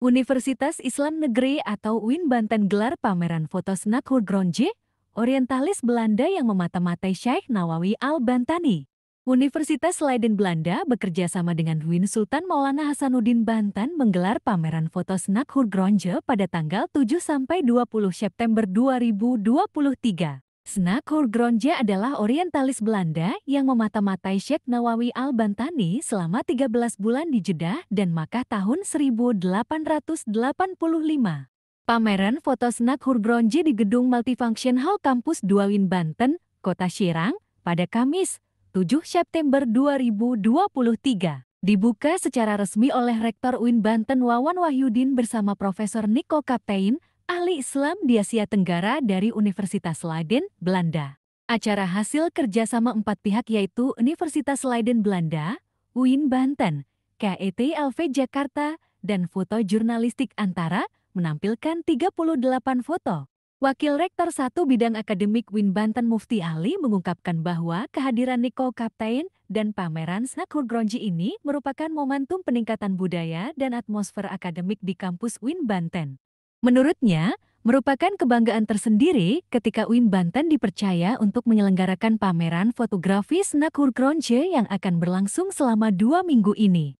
Universitas Islam Negeri atau UIN Banten gelar pameran foto Snak Gronje, orientalis Belanda yang memata-matai Syekh Nawawi Al-Bantani. Universitas Leiden Belanda bekerja sama dengan UIN Sultan Maulana Hasanuddin Banten menggelar pameran foto Snak Gronje pada tanggal 7 sampai 20 September 2023. Snack Gronje adalah orientalis Belanda yang memata-matai Sheikh Nawawi Al-Bantani selama 13 bulan di Jeddah dan Makkah tahun 1885. Pameran foto Snack Gronje di gedung Multifunction Hall Kampus Duawin Banten, Kota Serang, pada Kamis, 7 September 2023. Dibuka secara resmi oleh Rektor UIN Banten Wawan Wahyudin bersama Profesor Niko Kaptein, ahli Islam di Asia Tenggara dari Universitas Leiden, Belanda. Acara hasil kerjasama empat pihak yaitu Universitas Leiden Belanda, UIN Banten, KET LV Jakarta, dan Foto Jurnalistik Antara menampilkan 38 foto. Wakil Rektor Satu Bidang Akademik Win Banten Mufti Ali mengungkapkan bahwa kehadiran Niko Kapten dan pameran Snakur Gronji ini merupakan momentum peningkatan budaya dan atmosfer akademik di kampus Win Banten. Menurutnya, merupakan kebanggaan tersendiri ketika UIN Banten dipercaya untuk menyelenggarakan pameran fotografi Snakur Gronje yang akan berlangsung selama dua minggu ini.